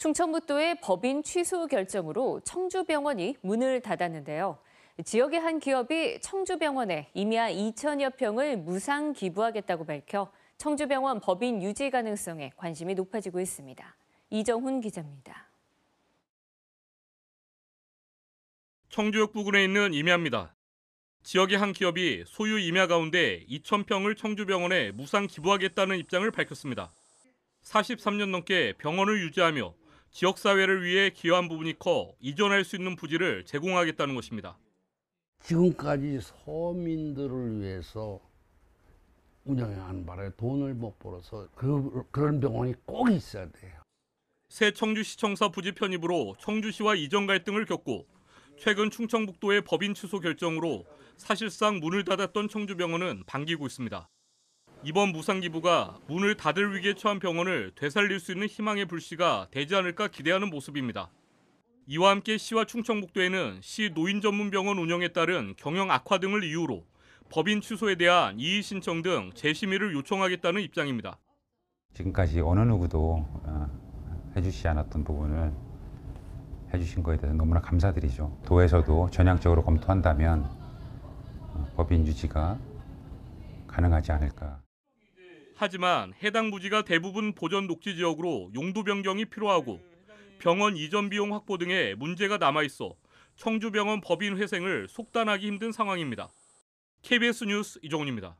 충청북도의 법인 취소 결정으로 청주병원이 문을 닫았는데요. 지역의 한 기업이 청주병원에 임야 2천여 평을 무상 기부하겠다고 밝혀 청주병원 법인 유지 가능성에 관심이 높아지고 있습니다. 이정훈 기자입니다. 청주역 부근에 있는 임야입니다. 지역의 한 기업이 소유 임야 가운데 2천평을 청주병원에 무상 기부하겠다는 입장을 밝혔습니다. 43년 넘게 병원을 유지하며 지역 사회를 위해 기여한 부분이 커 이전할 수 있는 부지를 제공하겠다는 것입니다. 지금까지 서민들을 위해서 운영하는 바람에 돈을 못 벌어서 그, 그런 병원이 꼭 있어야 돼요. 새 청주시청사 부지 편입으로 청주시와 이전 갈등을 겪고 최근 충청북도의 법인 취소 결정으로 사실상 문을 닫았던 청주병원은 반기고 있습니다. 이번 무상기부가 문을 닫을 위기에 처한 병원을 되살릴 수 있는 희망의 불씨가 되지 않을까 기대하는 모습입니다. 이와 함께 시와 충청북도에는 시 노인전문병원 운영에 따른 경영 악화 등을 이유로 법인 취소에 대한 이의 신청 등 재심의를 요청하겠다는 입장입니다. 지금까지 어느 누구도 어, 해주시지 않았던 부분을 해주신 것에 대해서 너무나 감사드리죠. 도에서도 전향적으로 검토한다면 어, 법인 유지가 가능하지 않을까. 하지만 해당 부지가 대부분 보전 녹지 지역으로 용도 변경이 필요하고 병원 이전 비용 확보 등의 문제가 남아 있어 청주병원 법인 회생을 속단하기 힘든 상황입니다. KBS 뉴스 이종훈입니다.